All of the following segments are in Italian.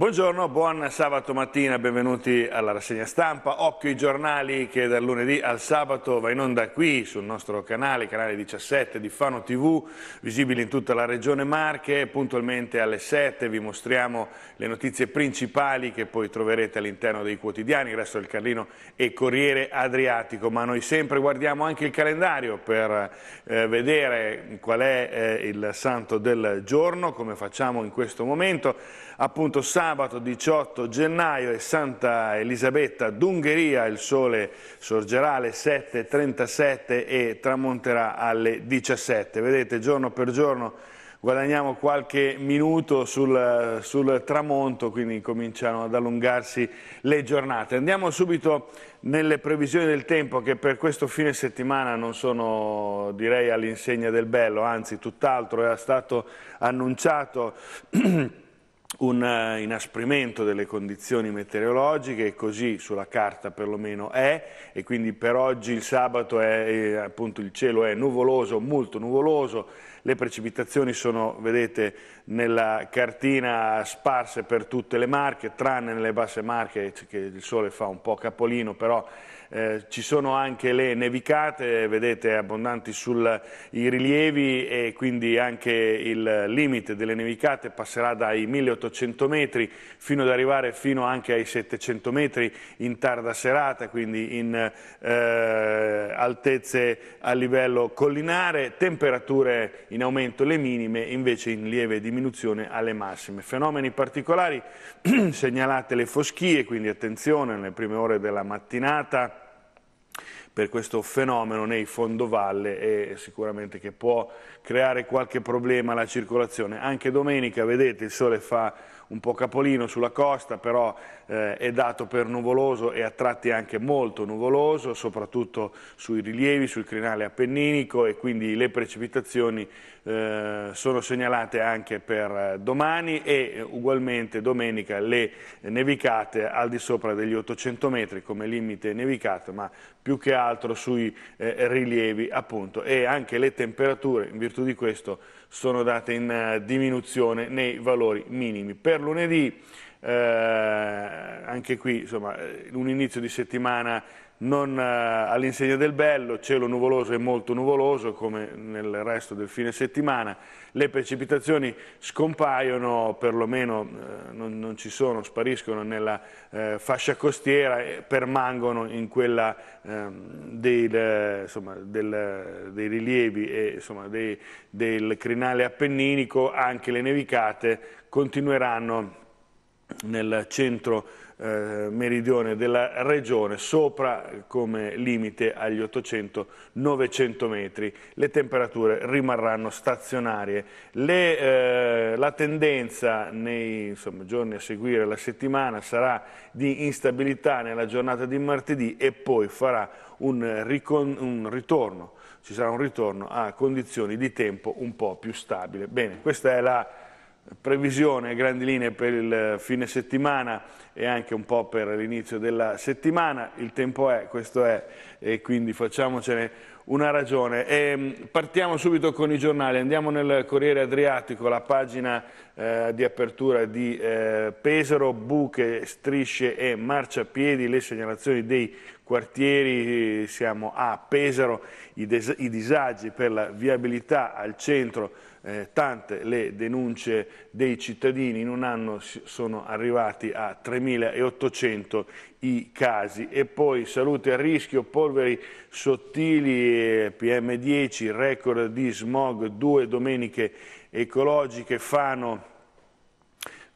Buongiorno, buon sabato mattina, benvenuti alla rassegna stampa. Occhio i giornali che dal lunedì al sabato va in onda qui sul nostro canale, canale 17 di Fano TV, visibile in tutta la regione Marche. Puntualmente alle 7 vi mostriamo le notizie principali che poi troverete all'interno dei quotidiani, il resto del Carlino e Corriere Adriatico. Ma noi sempre guardiamo anche il calendario per eh, vedere qual è eh, il santo del giorno, come facciamo in questo momento appunto sabato 18 gennaio è Santa Elisabetta d'Ungheria, il sole sorgerà alle 7.37 e tramonterà alle 17. Vedete giorno per giorno guadagniamo qualche minuto sul, sul, tramonto, quindi cominciano ad allungarsi le giornate. Andiamo subito nelle previsioni del tempo che per questo fine settimana non sono direi all'insegna del bello, anzi tutt'altro, era stato annunciato un eh, inasprimento delle condizioni meteorologiche, così sulla carta perlomeno è, e quindi per oggi il sabato è, eh, appunto, il cielo è nuvoloso, molto nuvoloso, le precipitazioni sono, vedete, nella cartina sparse per tutte le marche, tranne nelle basse marche che il sole fa un po' capolino, però eh, ci sono anche le nevicate, vedete, abbondanti sui rilievi e quindi anche il limite delle nevicate passerà dai 1800 metri fino ad arrivare fino anche ai 700 metri in tarda serata, quindi in eh, altezze a livello collinare, temperature in aumento le minime, invece in lieve diminuzione alle massime. Fenomeni particolari segnalate le foschie, quindi attenzione nelle prime ore della mattinata per questo fenomeno nei fondovalle e sicuramente che può creare qualche problema alla circolazione. Anche domenica, vedete, il sole fa un po' capolino sulla costa, però eh, è dato per nuvoloso e a tratti anche molto nuvoloso, soprattutto sui rilievi, sul crinale appenninico e quindi le precipitazioni eh, sono segnalate anche per eh, domani e eh, ugualmente domenica le nevicate al di sopra degli 800 metri come limite nevicato, ma più che altro sui eh, rilievi appunto e anche le temperature in virtù di questo sono date in eh, diminuzione nei valori minimi. Per lunedì eh, anche qui insomma, eh, un inizio di settimana non eh, all'insegna del bello, cielo nuvoloso e molto nuvoloso come nel resto del fine settimana, le precipitazioni scompaiono, perlomeno eh, non, non, ci sono, spariscono nella eh, fascia costiera e permangono in quella dei, ehm, de, eh, insomma, del, eh, dei, rilievi e insomma, dei, del crinale appenninico, anche le nevicate continueranno nel centro eh, meridione della regione, sopra come limite agli 800-900 metri. Le temperature rimarranno stazionarie. Le, eh, la tendenza nei insomma, giorni a seguire la settimana sarà di instabilità nella giornata di martedì e poi farà un, un ritorno, ci sarà un ritorno a condizioni di tempo un po' più stabile. Bene, questa è la previsione grandi linee per il fine settimana e anche un po' per l'inizio della settimana, il tempo è, questo è, e quindi facciamocene una ragione. E ehm, partiamo subito con i giornali, andiamo nel Corriere Adriatico, la pagina eh, di apertura di eh, Pesaro, buche, strisce e marciapiedi, le segnalazioni dei quartieri, siamo a Pesaro, i, i disagi per la viabilità al centro eh, tante le denunce dei cittadini, in un anno sono arrivati a 3.800 i casi. E poi salute a rischio, polveri sottili, eh, PM10, record di smog, due domeniche ecologiche, Fano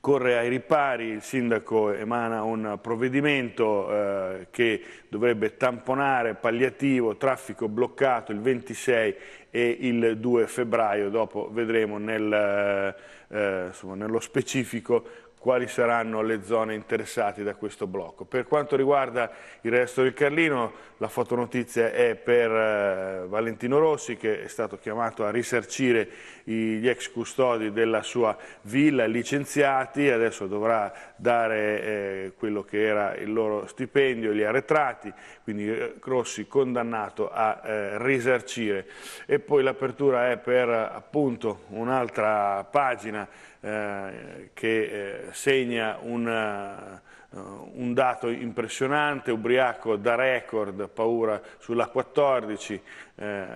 corre ai ripari, il sindaco emana un provvedimento eh, che dovrebbe tamponare palliativo, traffico bloccato il 26 e il 2 febbraio, dopo vedremo nel, eh, eh insomma, nello specifico quali saranno le zone interessate da questo blocco. Per quanto riguarda il resto del Carlino, la fotonotizia è per eh, Valentino Rossi che è stato chiamato a risarcire gli ex custodi della sua villa licenziati, adesso dovrà dare eh, quello che era il loro stipendio, gli arretrati, quindi eh, Rossi condannato a eh, risarcire. E poi l'apertura è per appunto un'altra pagina eh, che eh, segna una, eh, un dato impressionante, ubriaco da record, paura sulla 14, eh,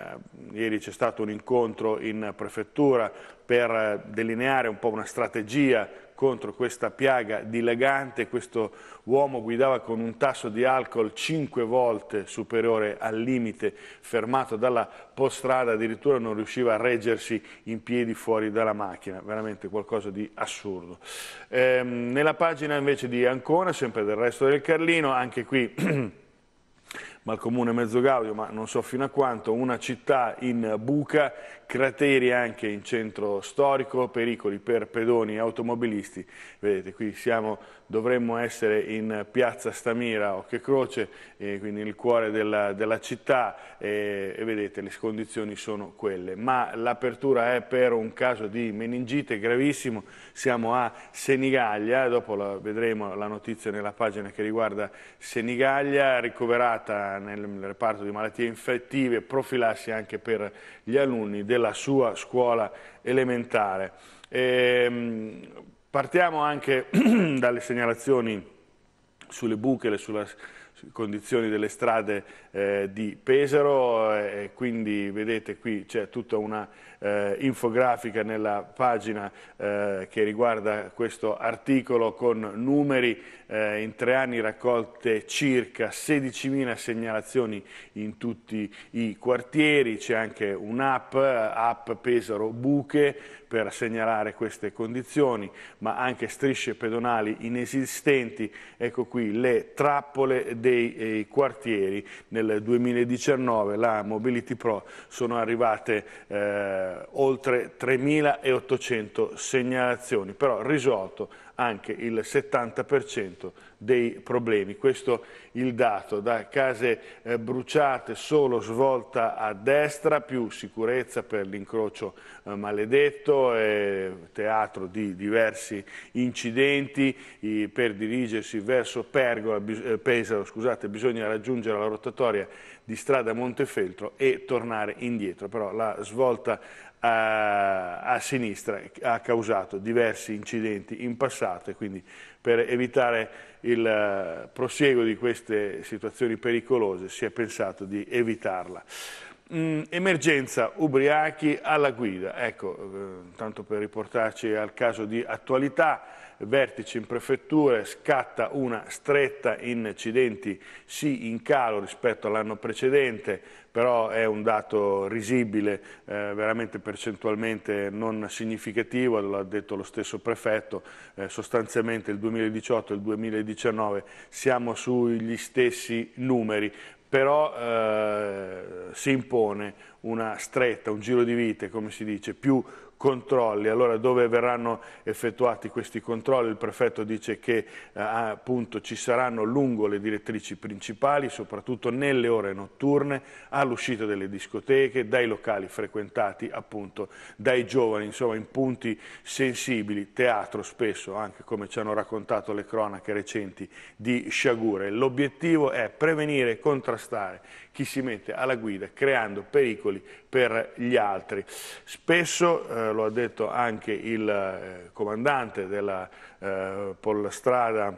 ieri c'è stato un incontro in prefettura per eh, delineare un po' una strategia contro questa piaga dilagante, questo uomo guidava con un tasso di alcol 5 volte superiore al limite, fermato dalla postrada, addirittura non riusciva a reggersi in piedi fuori dalla macchina, veramente qualcosa di assurdo. Ehm, nella pagina invece di Ancona, sempre del resto del Carlino, anche qui... comune Mezzo Gaudio, ma non so fino a quanto, una città in buca crateri anche in centro storico, pericoli per pedoni e automobilisti. Vedete, qui siamo, dovremmo essere in piazza Stamira, Ocche Croce, eh, quindi nel cuore della, della città eh, e vedete le condizioni sono quelle. Ma l'apertura è per un caso di meningite gravissimo, siamo a Senigallia, dopo la, vedremo la notizia nella pagina che riguarda Senigallia, ricoverata nel reparto di malattie infettive, profilassi anche per gli alunni della della sua scuola elementare. E, ehm, partiamo anche dalle segnalazioni sulle buche, sulla condizioni delle strade eh, di Pesaro eh, e quindi vedete qui c'è tutta una eh, infografica nella pagina eh, che riguarda questo articolo con numeri eh, in tre anni raccolte circa 16.000 segnalazioni in tutti i quartieri, c'è anche un'app, eh, app Pesaro Buche per segnalare queste condizioni, ma anche strisce pedonali inesistenti, ecco qui le trappole dei eh, quartieri. Nel 2019 la Mobility Pro sono arrivate eh, eh, oltre 3.800 segnalazioni, però risolto anche il 70% dei problemi. Questo il dato, da case eh, bruciate solo svolta a destra, più sicurezza per l'incrocio eh, maledetto, eh, teatro di diversi incidenti, i, per dirigersi verso Pergola, bis, eh, Pesaro scusate, bisogna raggiungere la rotatoria di strada Montefeltro e tornare indietro, però la svolta a, eh, a, sinistra ha causato diversi incidenti in passato e quindi per evitare il eh, prosieguo di queste situazioni pericolose si è pensato di evitarla. Mm, emergenza ubriachi alla guida, ecco, eh, tanto per riportarci al caso di attualità, vertici in prefetture, scatta una stretta in incidenti, sì in calo rispetto all'anno precedente, però è un dato risibile, eh, veramente percentualmente non significativo, l'ha detto lo stesso prefetto, eh, sostanzialmente il 2018 e il 2019 siamo sugli stessi numeri, però eh, si impone una stretta, un giro di vite, come si dice, più controlli. Allora dove verranno effettuati questi controlli? Il prefetto dice che eh, appunto, ci saranno lungo le direttrici principali, soprattutto nelle ore notturne, all'uscita delle discoteche, dai locali frequentati appunto dai giovani, insomma in punti sensibili, teatro spesso, anche come ci hanno raccontato le cronache recenti di sciagure. L'obiettivo è prevenire e contrastare chi si mette alla guida creando pericoli per gli altri. Spesso, eh, lo ha detto anche il eh, comandante della eh, polstrada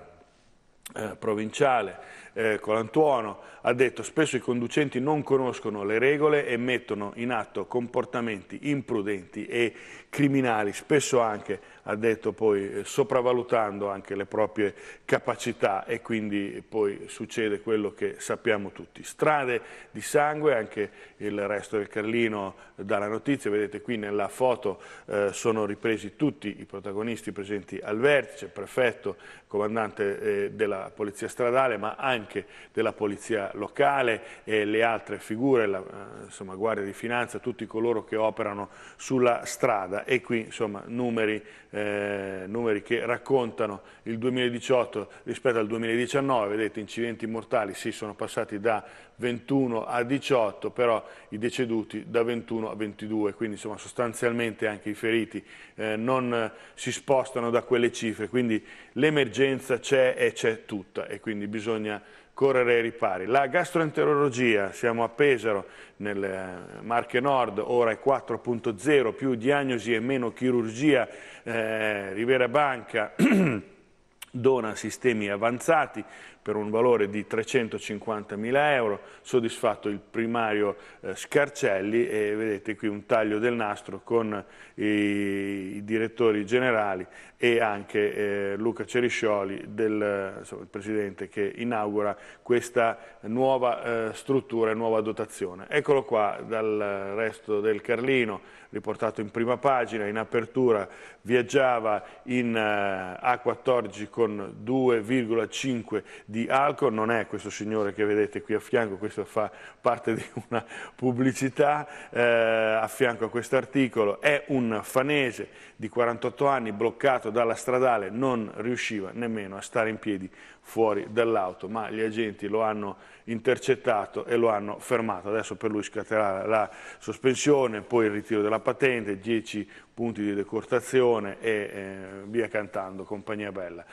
eh, provinciale eh, Colantuono ha detto spesso i conducenti non conoscono le regole e mettono in atto comportamenti imprudenti e criminali, spesso anche, ha detto poi, eh, sopravvalutando anche le proprie capacità e quindi poi succede quello che sappiamo tutti. Strade di sangue, anche il resto del Carlino dà la notizia, vedete qui nella foto eh, sono ripresi tutti i protagonisti presenti al vertice, prefetto, comandante eh, della Polizia Stradale, ma anche anche della polizia locale e le altre figure, la eh, insomma, Guardia di Finanza, tutti coloro che operano sulla strada e qui insomma, numeri, eh, numeri che raccontano il 2018 rispetto al 2019, vedete incidenti mortali, sì sono passati da 21 a 18, però i deceduti da 21 a 22, quindi insomma, sostanzialmente anche i feriti eh, non si spostano da quelle cifre, quindi l'emergenza c'è e c'è tutta e quindi bisogna correre ai ripari. La gastroenterologia, siamo a Pesaro, nel eh, Marche Nord, ora è 4.0, più diagnosi e meno chirurgia, eh, Rivera Banca... dona sistemi avanzati per un valore di 350.000 euro, soddisfatto il primario eh, Scarcelli e vedete qui un taglio del nastro con i, i direttori generali e anche eh, Luca Ceriscioli, del, insomma, il Presidente che inaugura questa nuova eh, struttura e nuova dotazione. Eccolo qua dal resto del Carlino, riportato in prima pagina, in apertura, viaggiava in eh, A14 con 2,5 di alcol, non è questo signore che vedete qui a fianco, questo fa parte di una pubblicità, eh, a fianco a questo articolo, è un fanese di 48 anni bloccato bloccato dalla stradale, non riusciva nemmeno a stare in piedi fuori dall'auto, ma gli agenti lo hanno intercettato e lo hanno fermato. Adesso per lui scatterà la sospensione, poi il ritiro della patente, 10 punti di decortazione e eh, via cantando, compagnia bella.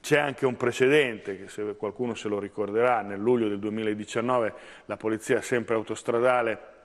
C'è anche un precedente, che se qualcuno se lo ricorderà, nel luglio del 2019 la polizia sempre autostradale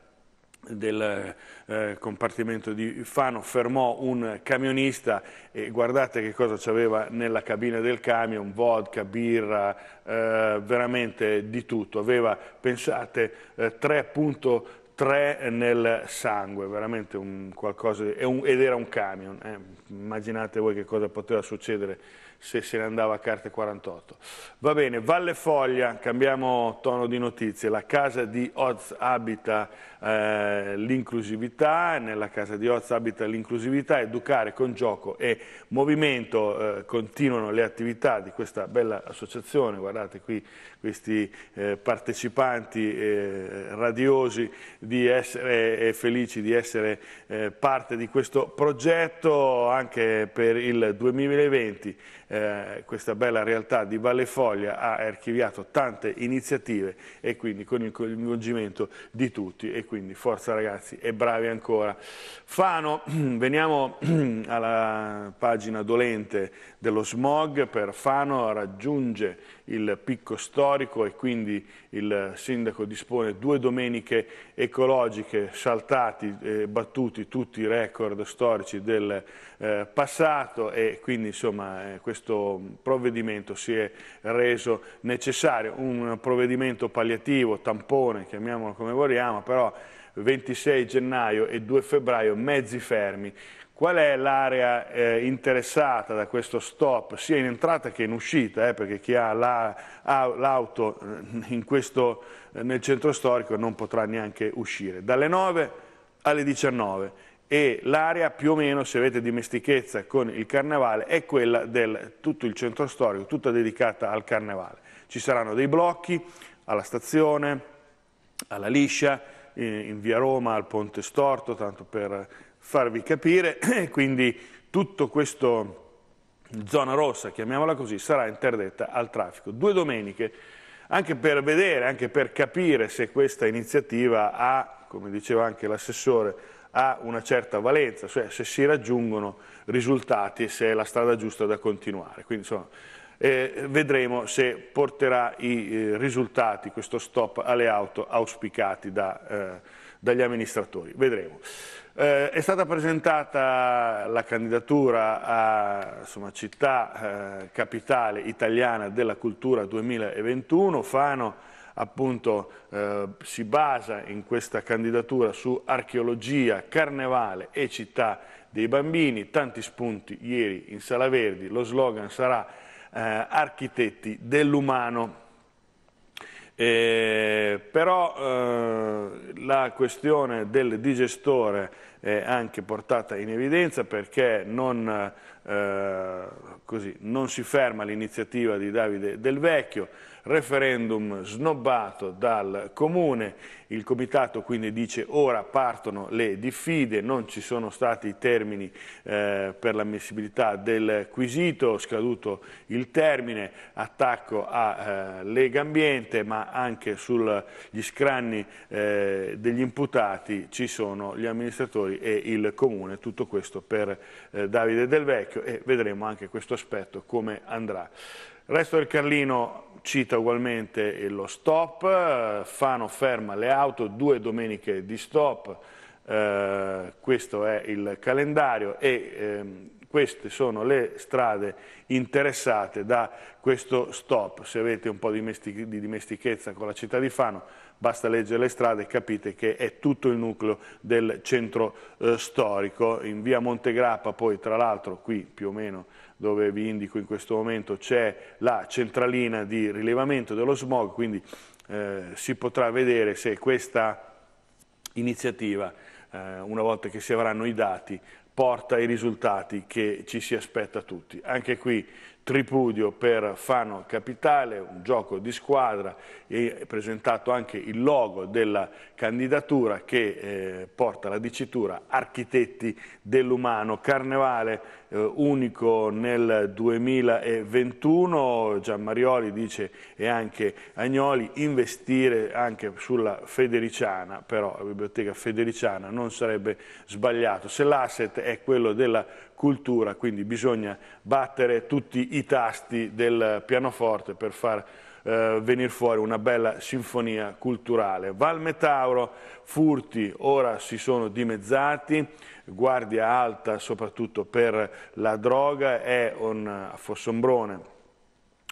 del eh, compartimento di Fano fermò un camionista e guardate che cosa c'aveva nella cabina del camion, vodka, birra, eh, veramente di tutto. Aveva, pensate, eh, 3.3 nel sangue, veramente un qualcosa, ed era un camion. Eh. Immaginate voi che cosa poteva succedere se se ne andava a carte 48. Va bene, Valle Foglia, cambiamo tono di notizie, la casa di Oz abita eh, l'inclusività, nella casa di Oz abita l'inclusività, educare con gioco e movimento eh, continuano le attività di questa bella associazione, guardate qui questi eh, partecipanti eh, radiosi di essere, e felici di essere eh, parte di questo progetto anche per il 2020 eh, questa bella realtà di Valle Foglia ha archiviato tante iniziative e quindi con il coinvolgimento di tutti e quindi forza ragazzi e bravi ancora. Fano, veniamo alla pagina dolente dello smog per Fano raggiunge il picco storico e quindi il sindaco dispone due domeniche ecologiche saltati, eh, battuti tutti i record storici del eh, passato e quindi insomma eh, questo provvedimento si è reso necessario, un provvedimento palliativo, tampone, chiamiamolo come vogliamo, però 26 gennaio e 2 febbraio mezzi fermi, Qual è l'area eh, interessata da questo stop, sia in entrata che in uscita, eh, perché chi ha l'auto la, eh, eh, nel centro storico non potrà neanche uscire, dalle 9 alle 19 e l'area più o meno, se avete dimestichezza con il carnevale, è quella del tutto il centro storico, tutta dedicata al carnevale. Ci saranno dei blocchi alla stazione, alla liscia, eh, in via Roma, al ponte storto, tanto per farvi capire, quindi tutto questo zona rossa, chiamiamola così, sarà interdetta al traffico. Due domeniche, anche per vedere, anche per capire se questa iniziativa ha, come diceva anche l'assessore, ha una certa valenza, cioè se si raggiungono risultati e se è la strada giusta da continuare. Quindi insomma, eh, vedremo se porterà i eh, risultati, questo stop alle auto auspicati da, eh, dagli amministratori. Vedremo. Eh, è stata presentata la candidatura a insomma, città eh, capitale italiana della cultura 2021. Fano appunto eh, si basa in questa candidatura su archeologia, carnevale e città dei bambini. Tanti spunti ieri in Sala Verdi. Lo slogan sarà eh, Architetti dell'umano. Eh, però eh, la questione del digestore eh, anche portata in evidenza perché non, eh, così, non si ferma l'iniziativa di Davide Del Vecchio, referendum snobbato dal Comune, il Comitato quindi dice ora partono le diffide, non ci sono stati i termini eh, per l'ammissibilità del quesito, scaduto il termine, attacco a eh, Lega Ambiente, ma anche sugli scranni eh, degli imputati ci sono gli amministratori Napoli e il Comune, tutto questo per eh, Davide Del Vecchio e vedremo anche questo aspetto come andrà. Il resto del Carlino cita ugualmente lo stop, Fano ferma le auto, due domeniche di stop, eh, questo è il calendario e ehm, queste sono le strade interessate da questo stop. Se avete un po' di, di dimestichezza con la città di Fano, basta leggere le strade e capite che è tutto il nucleo del centro eh, storico. In via Montegrappa poi tra l'altro qui più o meno dove vi indico in questo momento c'è la centralina di rilevamento dello smog, quindi eh, si potrà vedere se questa iniziativa eh, una volta che si avranno i dati, porta i risultati che ci si aspetta tutti. Anche qui tripudio per Fano Capitale, un gioco di squadra e è presentato anche il logo della candidatura che eh, porta la dicitura Architetti dell'Umano, carnevale eh, unico nel 2021, Gian Marioli dice e anche Agnoli, investire anche sulla Federiciana, però la biblioteca Federiciana non sarebbe sbagliato, se l'asset è quello della cultura, quindi bisogna battere tutti i tasti del pianoforte per far eh, venire fuori una bella sinfonia culturale. Valmetauro, furti ora si sono dimezzati, guardia alta soprattutto per la droga, è un a Fossombrone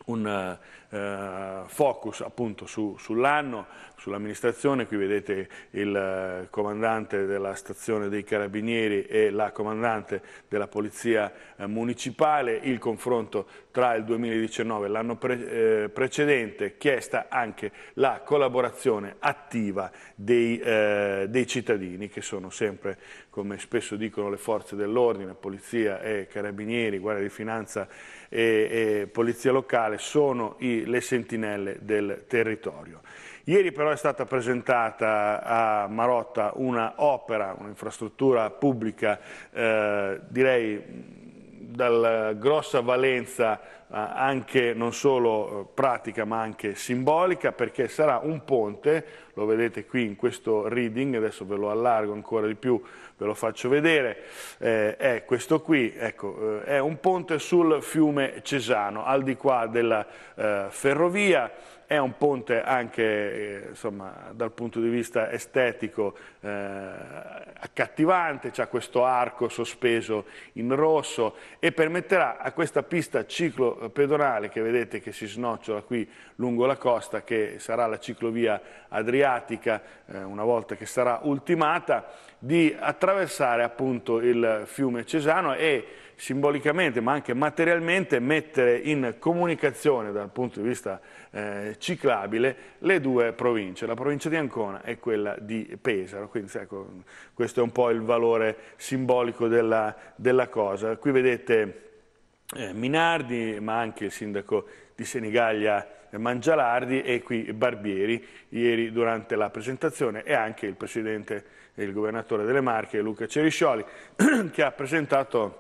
un eh, eh, focus appunto su, sull'anno, sull'amministrazione, qui vedete il eh, comandante della stazione dei Carabinieri e la comandante della Polizia eh, Municipale, il confronto tra il 2019 e l'anno pre, eh, precedente, chiesta anche la collaborazione attiva dei, eh, dei cittadini che sono sempre, come spesso dicono le forze dell'ordine, Polizia e Carabinieri, Guardia di Finanza e, e Polizia Locale, sono i le sentinelle del territorio. Ieri però è stata presentata a Marotta un'opera, un'infrastruttura pubblica, eh, direi dalla eh, grossa valenza eh, anche non solo eh, pratica ma anche simbolica perché sarà un ponte, lo vedete qui in questo reading, adesso ve lo allargo ancora di più, ve lo faccio vedere, eh, è questo qui, ecco, eh, è un ponte sul fiume Cesano, al di qua della eh, ferrovia, è un ponte anche eh, insomma, dal punto di vista estetico eh, accattivante, ha questo arco sospeso in rosso e permetterà a questa pista ciclo pedonale che vedete che si snocciola qui lungo la costa, che sarà la ciclovia Adriatica, eh, una volta che sarà ultimata, di attraversare appunto il fiume Cesano e simbolicamente ma anche materialmente mettere in comunicazione dal punto di vista eh, ciclabile le due province, la provincia di Ancona e quella di Pesaro, quindi ecco, questo è un po' il valore simbolico della, della cosa. Qui vedete eh, Minardi ma anche il sindaco di Senigallia Mangialardi e qui Barbieri ieri durante la presentazione e anche il Presidente e il Governatore delle Marche Luca Ceriscioli che ha presentato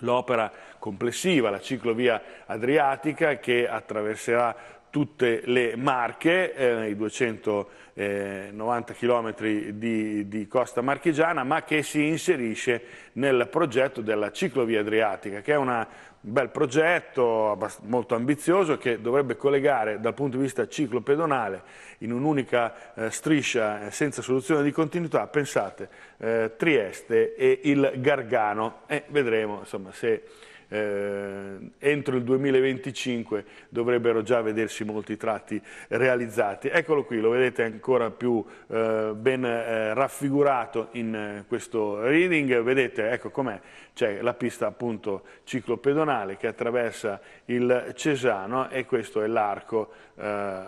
l'opera complessiva, la ciclovia adriatica che attraverserà tutte le marche, eh, i 290 km eh, di, di, costa marchigiana, ma che si inserisce nel progetto della ciclovia adriatica, che è un bel progetto molto ambizioso che dovrebbe collegare dal punto di vista ciclopedonale in un'unica eh, striscia eh, senza soluzione di continuità, pensate, eh, Trieste e il Gargano e vedremo insomma, se eh, entro il 2025 dovrebbero già vedersi molti tratti realizzati. Eccolo qui, lo vedete ancora più eh, ben eh, raffigurato in eh, questo reading, vedete ecco com'è, c'è la pista appunto ciclopedonale che attraversa il Cesano e questo è l'arco eh,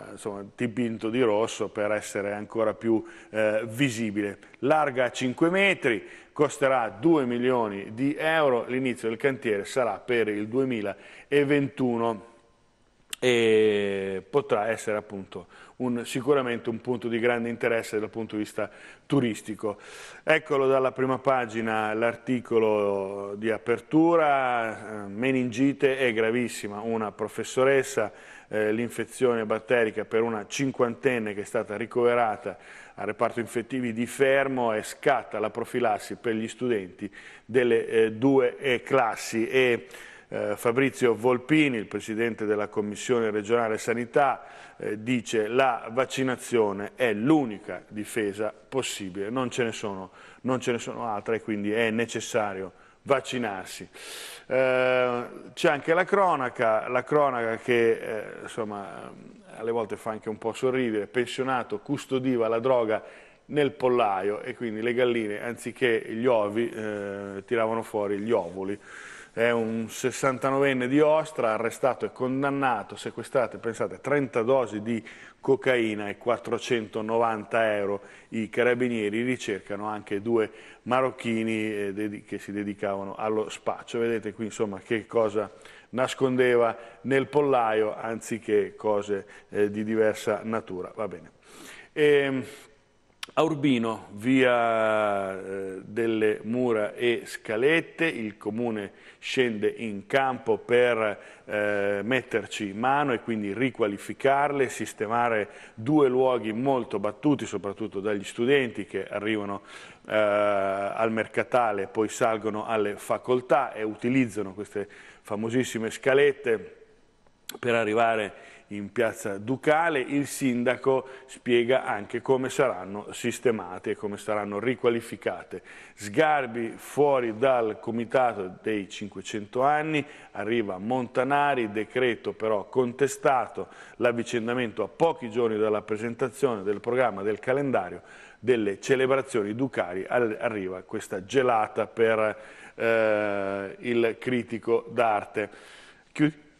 dipinto di rosso per essere ancora più eh, visibile. Larga 5 metri, costerà 2 milioni di euro, l'inizio del cantiere sarà per il 2021 e potrà essere appunto un, sicuramente un punto di grande interesse dal punto di vista turistico. Eccolo dalla prima pagina l'articolo di apertura, eh, meningite è gravissima, una professoressa, eh, l'infezione batterica per una cinquantenne che è stata ricoverata al reparto infettivi di Fermo e scatta la profilassi per gli studenti delle eh, due eh, classi. E, eh, Fabrizio Volpini, il presidente della Commissione regionale sanità, eh, dice che la vaccinazione è l'unica difesa possibile, non ce ne sono, non ce ne sono altre e quindi è necessario vaccinarsi. Eh, c'è anche la cronaca, la cronaca che eh, insomma, alle volte fa anche un po' sorridere, pensionato custodiva la droga nel pollaio e quindi le galline anziché gli ovi eh, tiravano fuori gli ovuli è un 69enne di Ostra, arrestato e condannato, sequestrate, pensate, 30 dosi di cocaina e 490 euro. I carabinieri ricercano anche due marocchini eh, che si dedicavano allo spaccio. Vedete qui insomma che cosa nascondeva nel pollaio anziché cose eh, di diversa natura. Va bene. E, ehm, a Urbino, via eh, delle mura e scalette, il comune scende in campo per eh, metterci mano e quindi riqualificarle, sistemare due luoghi molto battuti, soprattutto dagli studenti che arrivano eh, al mercatale, e poi salgono alle facoltà e utilizzano queste famosissime scalette per arrivare in piazza Ducale, il sindaco spiega anche come saranno sistemate e come saranno riqualificate. Sgarbi fuori dal comitato dei 500 anni, arriva Montanari, decreto però contestato, l'avvicendamento a pochi giorni dalla presentazione del programma del calendario delle celebrazioni ducali arriva questa gelata per eh, il critico d'arte.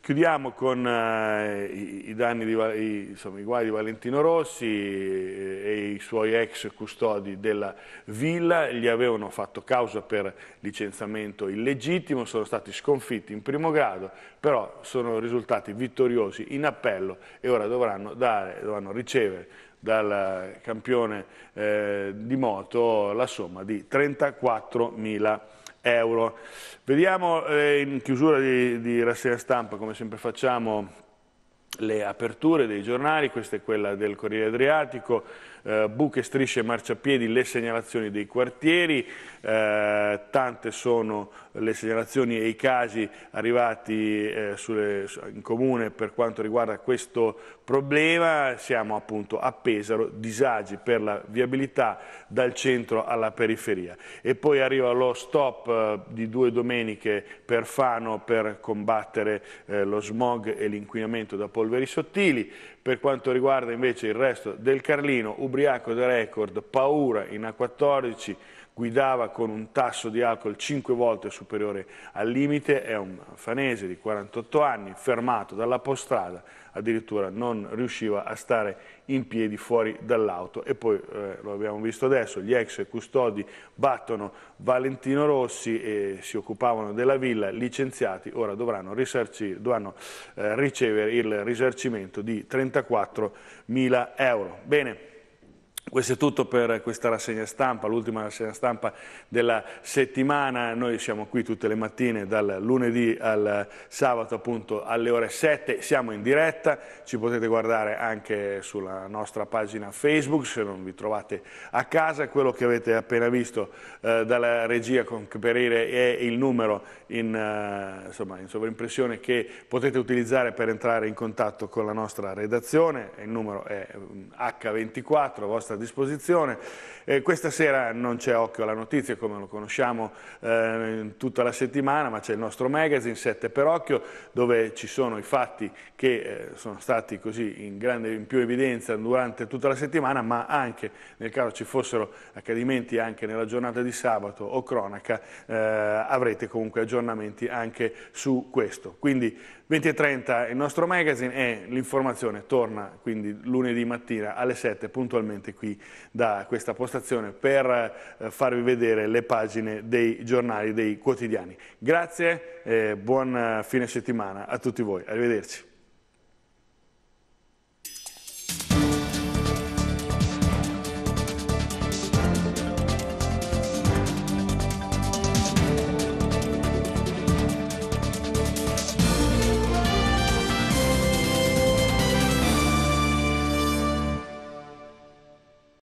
Chiudiamo con uh, i, i, di, i, insomma, i, guai di Valentino Rossi e, eh, e i suoi ex custodi della villa, gli avevano fatto causa per licenziamento illegittimo, sono stati sconfitti in primo grado, però sono risultati vittoriosi in appello e ora dovranno, dare, dovranno ricevere dal campione eh, di moto la somma di 34.000 euro euro. Vediamo eh, in chiusura di, di rassegna stampa, come sempre facciamo, le aperture dei giornali, questa è quella del Corriere Adriatico, eh, buche, strisce, marciapiedi, le segnalazioni dei quartieri, eh, tante sono le segnalazioni e i casi arrivati eh, sulle, in comune per quanto riguarda questo problema, siamo appunto a Pesaro, disagi per la viabilità dal centro alla periferia e poi arriva lo stop eh, di due domeniche per Fano per combattere eh, lo smog e l'inquinamento da polveri sottili, per quanto riguarda invece il resto del Carlino, ubriaco da record, paura in A14, guidava con un tasso di alcol 5 volte superiore al limite, è un fanese di 48 anni, fermato dalla dall'autostrada, addirittura non riusciva a stare in piedi fuori dall'auto e poi eh, lo abbiamo visto adesso, gli ex custodi battono Valentino Rossi e si occupavano della villa, licenziati, ora dovranno, dovranno eh, ricevere il risarcimento di 34 mila euro. Bene. Questo è tutto per questa rassegna stampa, l'ultima rassegna stampa della settimana. Noi siamo qui tutte le mattine dal lunedì al sabato appunto alle ore 7. Siamo in diretta, ci potete guardare anche sulla nostra pagina Facebook se non vi trovate a casa. Quello che avete appena visto eh, dalla regia con Perire è il numero in, eh, insomma, in sovrimpressione che potete utilizzare per entrare in contatto con la nostra redazione. Il numero è mm, H24, vostra disposizione. Eh, questa sera non c'è occhio alla notizia come lo conosciamo eh, tutta la settimana, ma c'è il nostro magazine 7 per occhio dove ci sono i fatti che eh, sono stati così in, grande, in più evidenza durante tutta la settimana, ma anche nel caso ci fossero accadimenti anche nella giornata di sabato o cronaca eh, avrete comunque aggiornamenti anche su questo. Quindi 20.30 il nostro magazine e l'informazione torna quindi lunedì mattina alle 7 puntualmente qui da questa postazione per eh, farvi vedere le pagine dei giornali, dei quotidiani. Grazie e buon eh, fine settimana a tutti voi, arrivederci.